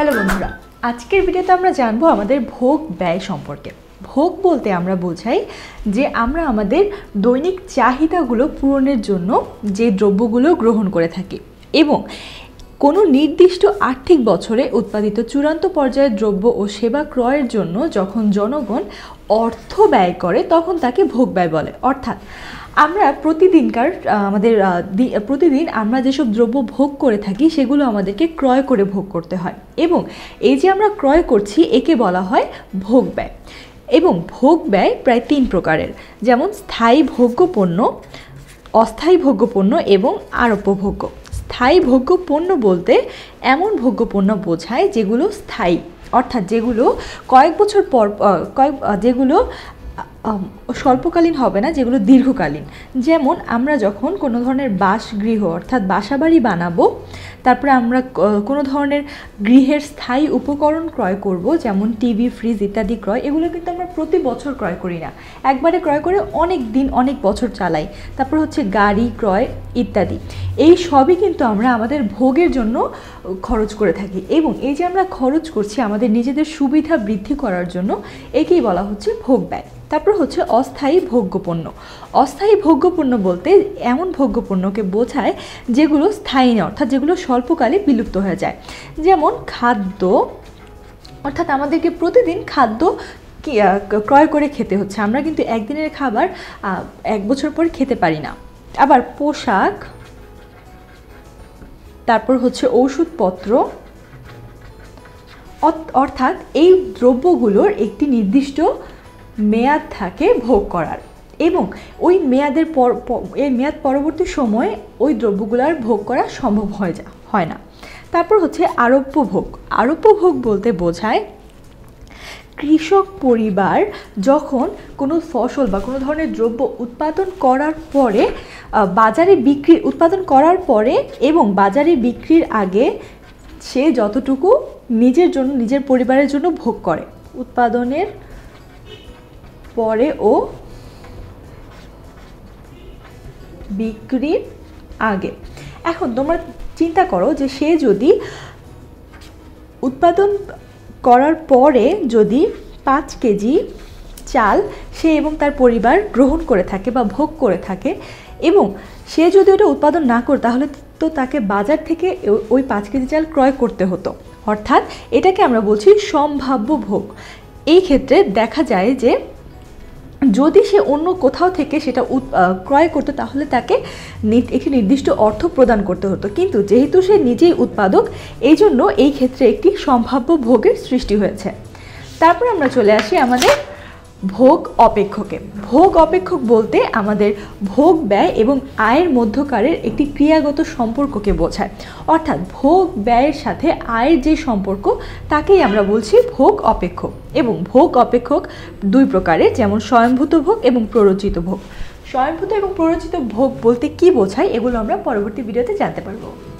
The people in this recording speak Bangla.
হ্যালো বন্ধুরা আজকের ভিডিওতে আমরা জানবো আমাদের ভোগ ব্যয় সম্পর্কে ভোগ বলতে আমরা বোঝাই যে আমরা আমাদের দৈনিক চাহিদাগুলো পূরণের জন্য যে দ্রব্যগুলো গ্রহণ করে থাকি এবং কোনো নির্দিষ্ট আর্থিক বছরে উৎপাদিত চূড়ান্ত পর্যায়ের দ্রব্য ও সেবা ক্রয়ের জন্য যখন জনগণ অর্থ ব্যয় করে তখন তাকে ভোগ ব্যয় বলে অর্থাৎ আমরা প্রতিদিনকার আমাদের প্রতিদিন আমরা যেসব দ্রব্য ভোগ করে থাকি সেগুলো আমাদেরকে ক্রয় করে ভোগ করতে হয় এবং এই যে আমরা ক্রয় করছি একে বলা হয় ভোগ ব্যয় এবং ভোগ ব্যয় প্রায় তিন প্রকারের যেমন স্থায়ী ভোগ্য পণ্য অস্থায়ী ভোগ্য পণ্য এবং আরোপ্য ভোগ্য স্থায়ী ভোগ্য পণ্য বলতে এমন ভোগ্য পণ্য বোঝায় যেগুলো স্থায়ী অর্থাৎ যেগুলো কয়েক বছর পর কয়েক যেগুলো স্বল্পকালীন হবে না যেগুলো দীর্ঘকালীন যেমন আমরা যখন কোনো ধরনের বাসগৃহ অর্থাৎ বাসাবাড়ি বানাবো তারপরে আমরা কোনো ধরনের গৃহের স্থায়ী উপকরণ ক্রয় করব যেমন টিভি ফ্রিজ ইত্যাদি ক্রয় এগুলো কিন্তু আমরা প্রতি বছর ক্রয় করি না একবারে ক্রয় করে অনেক দিন অনেক বছর চালাই তারপর হচ্ছে গাড়ি ক্রয় ইত্যাদি এই সবই কিন্তু আমরা আমাদের ভোগের জন্য খরচ করে থাকি এবং এই যে আমরা খরচ করছি আমাদের নিজেদের সুবিধা বৃদ্ধি করার জন্য একেই বলা হচ্ছে ভোগ ব্যয় তারপর হচ্ছে অস্থায়ী ভোগ্যপণ্য অস্থায়ী ভোগ্যপণ্য বলতে এমন ভোগ্যপণ্যকে বোঝায় যেগুলো স্থায়ী নয় অর্থাৎ যেগুলো স্বল্পকালে বিলুপ্ত হয়ে যায় যেমন খাদ্য অর্থাৎ আমাদেরকে প্রতিদিন খাদ্য ক্রয় করে খেতে হচ্ছে আমরা কিন্তু একদিনের খাবার এক বছর পর খেতে পারি না আবার পোশাক তারপর হচ্ছে ঔষধপত্র অর্থাৎ এই দ্রব্যগুলোর একটি নির্দিষ্ট মেয়াদ থাকে ভোগ করার এবং ওই মেয়াদের পর এই মেয়াদ পরবর্তী সময়ে ওই দ্রব্যগুলার ভোগ করা সম্ভব হয়ে যা হয় না তারপর হচ্ছে আরোপ্য ভোগ আরোপ্য ভোগ বলতে বোঝায় কৃষক পরিবার যখন কোনো ফসল বা কোনো ধরনের দ্রব্য উৎপাদন করার পরে বাজারে বিক্রি উৎপাদন করার পরে এবং বাজারে বিক্রির আগে সে যতটুকু নিজের জন্য নিজের পরিবারের জন্য ভোগ করে উৎপাদনের পরে ও বিক্রির আগে এখন তোমরা চিন্তা করো যে সে যদি উৎপাদন করার পরে যদি পাঁচ কেজি চাল সে এবং তার পরিবার গ্রহণ করে থাকে বা ভোগ করে থাকে এবং সে যদি ওটা উৎপাদন না করে তাহলে তো তাকে বাজার থেকে ওই পাঁচ কেজি চাল ক্রয় করতে হতো অর্থাৎ এটাকে আমরা বলছি সম্ভাব্য ভোগ এই ক্ষেত্রে দেখা যায় যে যদি সে অন্য কোথাও থেকে সেটা ক্রয় করতো তাহলে তাকে একটি নির্দিষ্ট অর্থ প্রদান করতে হতো কিন্তু যেহেতু সে নিজেই উৎপাদক এই জন্য এই ক্ষেত্রে একটি সম্ভাব্য ভোগের সৃষ্টি হয়েছে তারপর আমরা চলে আসি আমাদের ভোগ অপেক্ষকে ভোগ অপেক্ষক বলতে আমাদের ভোগ ব্যয় এবং আয়ের মধ্যকারের একটি ক্রিয়াগত সম্পর্ককে বোঝায় অর্থাৎ ভোগ ব্যয়ের সাথে আয়ের যে সম্পর্ক তাকেই আমরা বলছি ভোগ অপেক্ষক এবং ভোগ অপেক্ষক দুই প্রকারের যেমন স্বয়ংভূত ভোগ এবং প্ররোচিত ভোগ স্বয়ংভূত এবং প্ররোচিত ভোগ বলতে কি বোঝায় এগুলো আমরা পরবর্তী ভিডিওতে জানতে পারবো